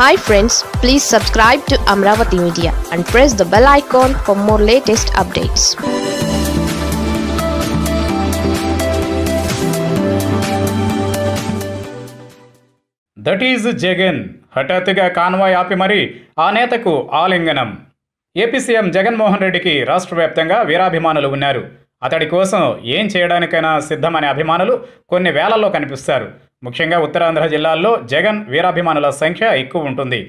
hi friends please subscribe to Amaravati media and press the bell icon for more latest updates that is Jagan హఠాత్తుగా convoy ఆపి మరీ ఆ నేతకు ఆలింగనం AP CM Jaganmohan రెడ్డికి రాష్ట్ర వ్యాప్తంగా వీరాభిమానులు ఉన్నారు అతడి కోసం ఏం చేయడానికైనా సిద్ధమనే అభిమానులు కొన్ని వేలల్లో కనిపిస్తారు ముఖ్యంగా ఉత్తరాంధ్ర జిల్లాల్లో జగన్ వీరాభిమానుల సంఖ్య ఎక్కువ ఉంటుంది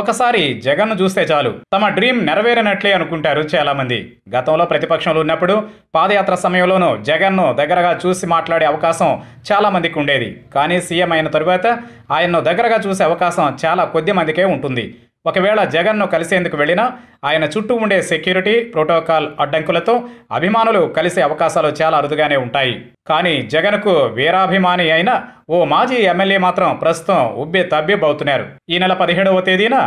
ఒకసారి జగన్ను చూస్తే చాలు తమ డ్రీమ్ నెరవేరినట్లే అనుకుంటారు చాలామంది గతంలో ప్రతిపక్షంలో ఉన్నప్పుడు పాదయాత్ర సమయంలోనూ జగన్ను దగ్గరగా చూసి మాట్లాడే అవకాశం చాలామందికి ఉండేది కానీ సీఎం అయిన తరువాత ఆయన్ను దగ్గరగా చూసే అవకాశం చాలా కొద్ది మందికే ఉంటుంది ఒకవేళ జగన్ను కలిసేందుకు వెళ్ళినా ఆయన చుట్టూ ఉండే సెక్యూరిటీ ప్రోటోకాల్ అడ్డంకులతో అభిమానులు కలిసే అవకాశాలు చాలా అరుదుగానే ఉంటాయి కానీ జగన్కు వీరాభిమాని అయిన ఓ మాజీ ఎమ్మెల్యే మాత్రం ప్రస్తుతం ఉబ్బే తబ్బిబ్బవుతున్నారు ఈ నెల పదిహేడవ తేదీన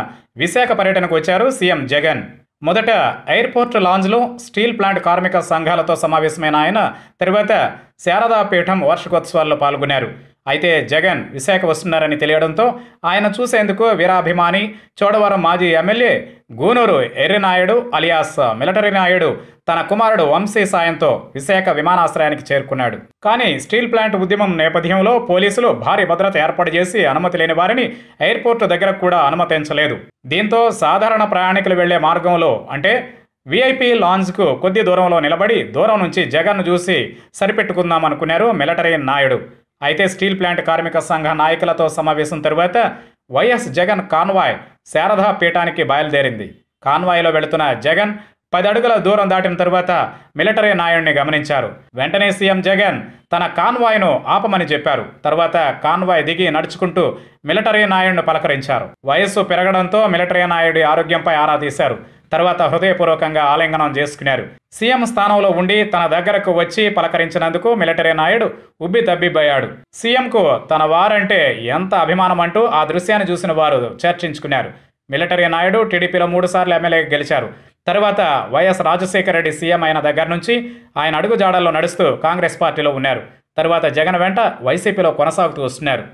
విశాఖ పర్యటనకు వచ్చారు సీఎం జగన్ మొదట ఎయిర్పోర్ట్ లాంజ్లో స్టీల్ ప్లాంట్ కార్మిక సంఘాలతో సమావేశమైన ఆయన తర్వాత శారదాపీఠం వార్షికోత్సవాల్లో పాల్గొన్నారు అయితే జగన్ విశాఖ వస్తున్నారని తెలియడంతో ఆయన చూసేందుకు వీరాభిమాని చోడవరం మాజీ MLA Gunuru Errinaidu alias military Naidu తన కుమారుడు వంశీ సాయంతో విశాఖ విమానాశ్రయానికి చేరుకున్నాడు కానీ స్టీల్ ప్లాంట్ ఉద్యమం నేపథ్యంలో పోలీసులు భారీ భద్రత ఏర్పాటు చేసి అనుమతి లేని వారిని ఎయిర్పోర్టు దగ్గర కూడా అనుమతించలేదు దీంతో సాధారణ ప్రయాణికులు వెళ్లే మార్గంలో అంటే వీఐపీ లాంజ్కు కొద్ది దూరంలో నిలబడి దూరం నుంచి జగన్ను చూసి సరిపెట్టుకుందామనుకున్నారు మిలటరీ నాయుడు అయితే స్టీల్ ప్లాంట్ కార్మిక సంఘ నాయకులతో సమావేశం తరువాత వైఎస్ జగన్ కాన్వాయ్ శారదా పీఠానికి బయలుదేరింది కాన్వాయ్లో వెళుతున్న జగన్ పది అడుగుల దూరం దాటిన తరువాత మిలిటరీ నాయుడిని గమనించారు వెంటనే సీఎం జగన్ తన కాన్వాయ్ను ఆపమని చెప్పారు తర్వాత కాన్వాయ్ దిగి నడుచుకుంటూ మిలిటరీ నాయుడిని పలకరించారు వయస్సు పెరగడంతో మిలిటరీ నాయుడి ఆరోగ్యంపై ఆరా తీశారు తర్వాత హృదయపూర్వకంగా ఆలింగనం చేసుకున్నారు సీఎం స్థానంలో ఉండి తన దగ్గరకు వచ్చి పలకరించినందుకు మిలిటరీ నాయుడు ఉబ్బి తబ్బిబ్బయ్యాడు సీఎంకు తన వారంటే ఎంత అభిమానం అంటూ ఆ దృశ్యాన్ని చూసిన వారు చర్చించుకున్నారు మిలిటరీ నాయుడు టీడీపీలో మూడుసార్లు ఎమ్మెల్యే గెలిచారు తర్వాత వైఎస్ రాజశేఖర రెడ్డి సీఎం అయిన దగ్గర నుంచి ఆయన అడుగుజాడల్లో నడుస్తూ కాంగ్రెస్ పార్టీలో ఉన్నారు తర్వాత జగన్ వెంట వైసీపీలో కొనసాగుతూ వస్తున్నారు